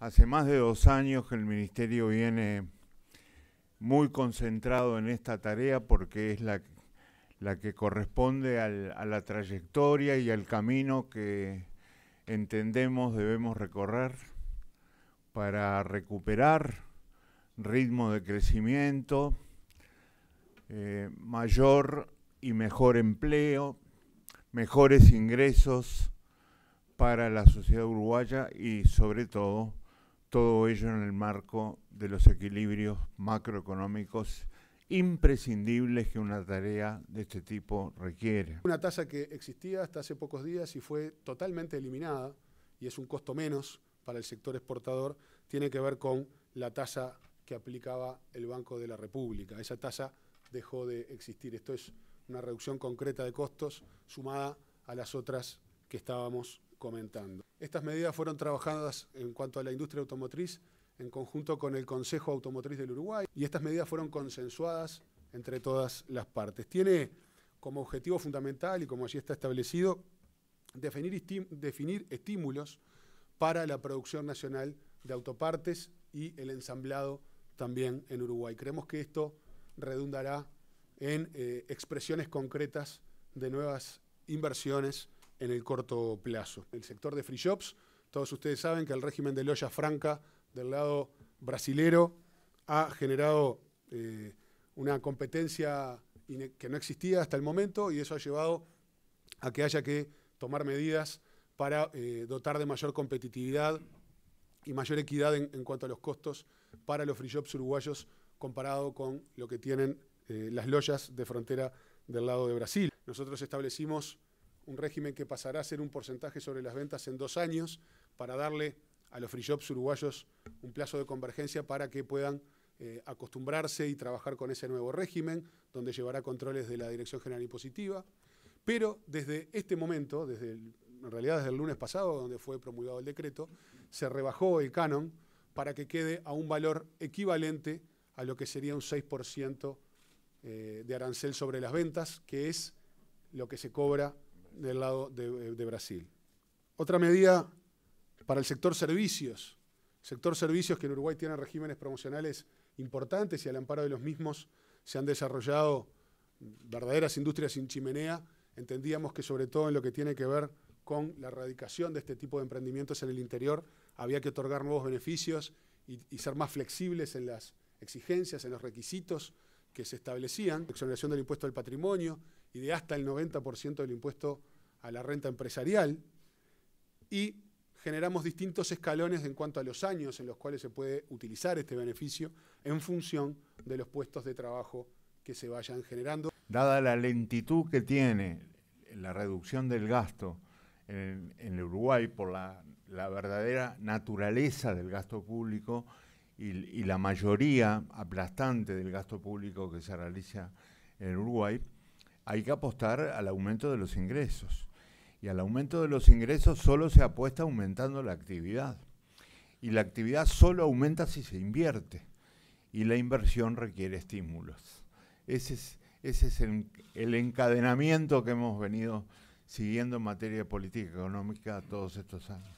Hace más de dos años que el Ministerio viene muy concentrado en esta tarea porque es la, que corresponde a la trayectoria y al camino que entendemos debemos recorrer para recuperar ritmo de crecimiento, eh, mayor y mejor empleo, mejores ingresos para la sociedad uruguaya y sobre todo todo ello en el marco de los equilibrios macroeconómicos imprescindibles que una tarea de este tipo requiere. Una tasa que existía hasta hace pocos días y fue totalmente eliminada, y es un costo menos para el sector exportador, tiene que ver con la tasa que aplicaba el Banco de la República. Esa tasa dejó de existir. Esto es una reducción concreta de costos sumada a las otras que estábamos comentando. Estas medidas fueron trabajadas en cuanto a la industria automotriz en conjunto con el Consejo Automotriz del Uruguay y estas medidas fueron consensuadas entre todas las partes. Tiene como objetivo fundamental y como allí está establecido definir, definir estímulos para la producción nacional de autopartes y el ensamblado también en Uruguay. Creemos que esto redundará en eh, expresiones concretas de nuevas inversiones en el corto plazo. El sector de free shops, todos ustedes saben que el régimen de Loya Franca del lado brasilero ha generado eh, una competencia que no existía hasta el momento y eso ha llevado a que haya que tomar medidas para eh, dotar de mayor competitividad y mayor equidad en, cuanto a los costos para los free shops uruguayos comparado con lo que tienen eh, las loyas de frontera del lado de Brasil. Nosotros establecimos un régimen que pasará a ser un porcentaje sobre las ventas en dos años para darle a los free shops uruguayos un plazo de convergencia para que puedan eh, acostumbrarse y trabajar con ese nuevo régimen, donde llevará controles de la Dirección General Impositiva. Pero desde este momento, desde en realidad desde el lunes pasado, donde fue promulgado el decreto, se rebajó el canon para que quede a un valor equivalente a lo que sería un 6% eh, de arancel sobre las ventas, que es lo que se cobra del lado de, Brasil. Otra medida para el sector servicios. Sector servicios que en Uruguay tienen regímenes promocionales importantes y al amparo de los mismos se han desarrollado verdaderas industrias sin chimenea. Entendíamos que sobre todo en lo que tiene que ver con la erradicación de este tipo de emprendimientos en el interior, había que otorgar nuevos beneficios y, ser más flexibles en las exigencias, en los requisitos que se establecían, exoneración del impuesto al patrimonio, y de hasta el 90% del impuesto a la renta empresarial y generamos distintos escalones en cuanto a los años en los cuales se puede utilizar este beneficio en función de los puestos de trabajo que se vayan generando. Dada la lentitud que tiene la reducción del gasto en, el Uruguay por la, verdadera naturaleza del gasto público y, y la mayoría aplastante del gasto público que se realiza en Uruguay, hay que apostar al aumento de los ingresos. Y al aumento de los ingresos solo se apuesta aumentando la actividad. Y la actividad solo aumenta si se invierte. Y la inversión requiere estímulos. Ese es, ese es el, el encadenamiento que hemos venido siguiendo en materia de política económica todos estos años.